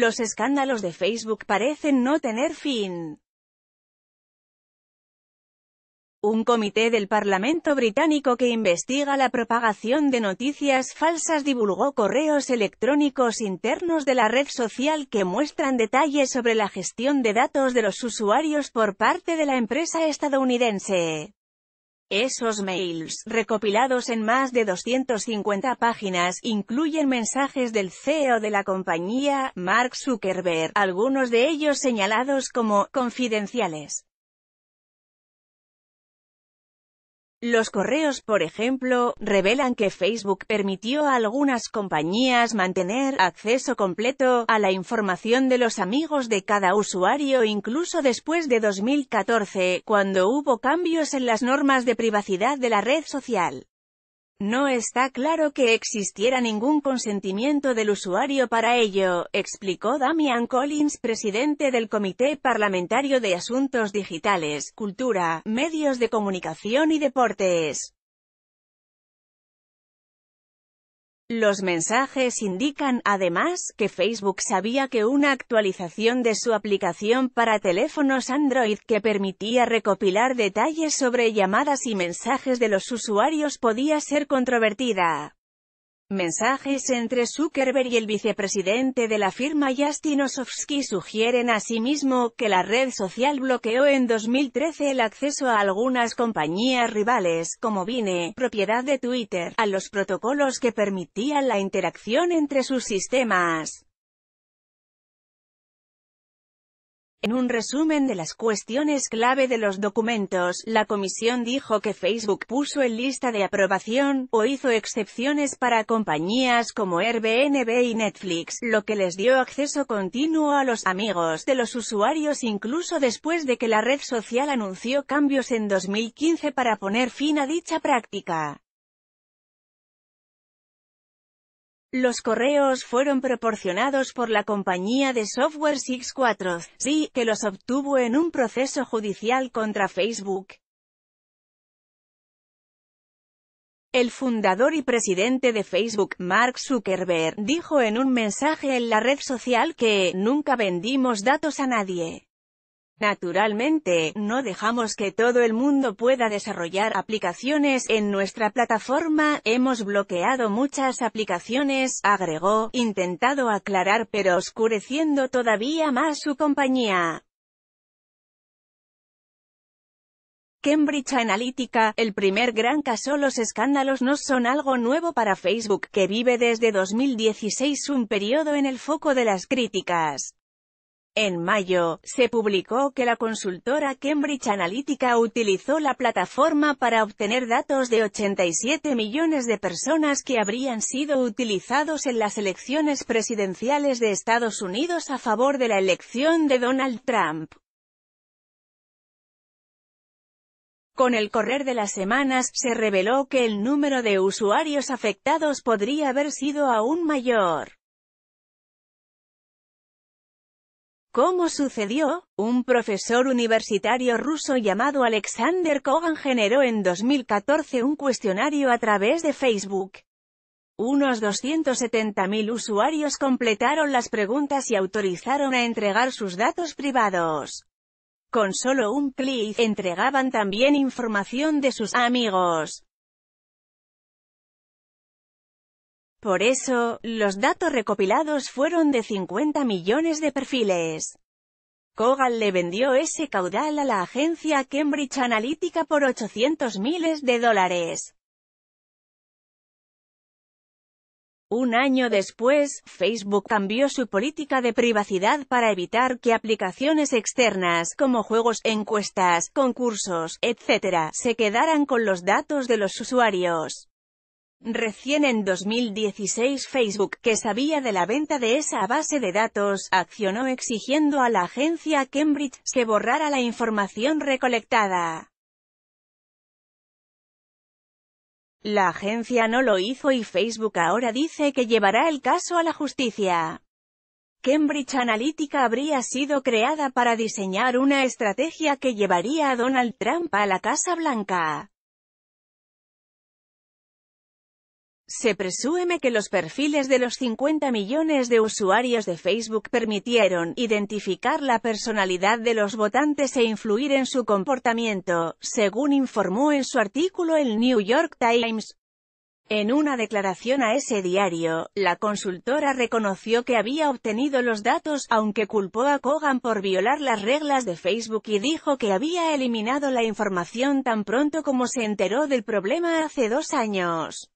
Los escándalos de Facebook parecen no tener fin. Un comité del Parlamento británico que investiga la propagación de noticias falsas divulgó correos electrónicos internos de la red social que muestran detalles sobre la gestión de datos de los usuarios por parte de la empresa estadounidense. Esos mails, recopilados en más de 250 páginas, incluyen mensajes del CEO de la compañía, Mark Zuckerberg, algunos de ellos señalados como «confidenciales». Los correos, por ejemplo, revelan que Facebook permitió a algunas compañías mantener acceso completo a la información de los amigos de cada usuario incluso después de 2014, cuando hubo cambios en las normas de privacidad de la red social. No está claro que existiera ningún consentimiento del usuario para ello, explicó Damian Collins, presidente del Comité Parlamentario de Asuntos Digitales, Cultura, Medios de Comunicación y Deportes. Los mensajes indican, además, que Facebook sabía que una actualización de su aplicación para teléfonos Android que permitía recopilar detalles sobre llamadas y mensajes de los usuarios podía ser controvertida. Mensajes entre Zuckerberg y el vicepresidente de la firma Justin Osofsky sugieren asimismo que la red social bloqueó en 2013 el acceso a algunas compañías rivales, como Vine, propiedad de Twitter, a los protocolos que permitían la interacción entre sus sistemas. En un resumen de las cuestiones clave de los documentos, la comisión dijo que Facebook puso en lista de aprobación, o hizo excepciones para compañías como Airbnb y Netflix, lo que les dio acceso continuo a los amigos de los usuarios incluso después de que la red social anunció cambios en 2015 para poner fin a dicha práctica. Los correos fueron proporcionados por la compañía de software 64, sí, que los obtuvo en un proceso judicial contra Facebook. El fundador y presidente de Facebook, Mark Zuckerberg, dijo en un mensaje en la red social que «nunca vendimos datos a nadie». Naturalmente, no dejamos que todo el mundo pueda desarrollar aplicaciones en nuestra plataforma, hemos bloqueado muchas aplicaciones, agregó, intentado aclarar pero oscureciendo todavía más su compañía. Cambridge Analytica, el primer gran caso Los escándalos no son algo nuevo para Facebook, que vive desde 2016 un periodo en el foco de las críticas. En mayo, se publicó que la consultora Cambridge Analytica utilizó la plataforma para obtener datos de 87 millones de personas que habrían sido utilizados en las elecciones presidenciales de Estados Unidos a favor de la elección de Donald Trump. Con el correr de las semanas, se reveló que el número de usuarios afectados podría haber sido aún mayor. ¿Cómo sucedió, un profesor universitario ruso llamado Alexander Kogan generó en 2014 un cuestionario a través de Facebook. Unos 270.000 usuarios completaron las preguntas y autorizaron a entregar sus datos privados. Con solo un clic, entregaban también información de sus amigos. Por eso, los datos recopilados fueron de 50 millones de perfiles. Kogan le vendió ese caudal a la agencia Cambridge Analytica por 800 miles de dólares. Un año después, Facebook cambió su política de privacidad para evitar que aplicaciones externas, como juegos, encuestas, concursos, etc., se quedaran con los datos de los usuarios. Recién en 2016 Facebook, que sabía de la venta de esa base de datos, accionó exigiendo a la agencia Cambridge que borrara la información recolectada. La agencia no lo hizo y Facebook ahora dice que llevará el caso a la justicia. Cambridge Analytica habría sido creada para diseñar una estrategia que llevaría a Donald Trump a la Casa Blanca. Se presume que los perfiles de los 50 millones de usuarios de Facebook permitieron identificar la personalidad de los votantes e influir en su comportamiento, según informó en su artículo el New York Times. En una declaración a ese diario, la consultora reconoció que había obtenido los datos, aunque culpó a Kogan por violar las reglas de Facebook y dijo que había eliminado la información tan pronto como se enteró del problema hace dos años.